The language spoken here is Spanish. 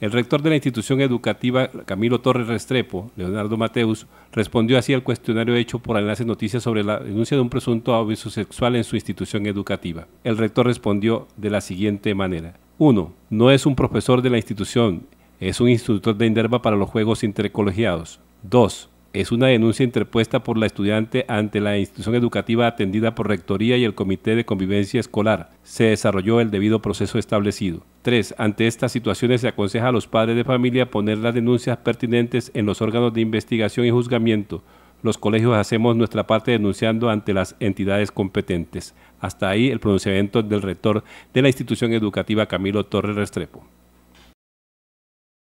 El rector de la institución educativa, Camilo Torres Restrepo, Leonardo Mateus, respondió así al cuestionario hecho por Enlace Noticias sobre la denuncia de un presunto abuso sexual en su institución educativa. El rector respondió de la siguiente manera. 1. No es un profesor de la institución, es un instructor de INDERVA para los juegos intercolegiados. 2 es una denuncia interpuesta por la estudiante ante la institución educativa atendida por Rectoría y el Comité de Convivencia Escolar. Se desarrolló el debido proceso establecido. 3. Ante estas situaciones se aconseja a los padres de familia poner las denuncias pertinentes en los órganos de investigación y juzgamiento. Los colegios hacemos nuestra parte denunciando ante las entidades competentes. Hasta ahí el pronunciamiento del rector de la institución educativa Camilo Torres Restrepo.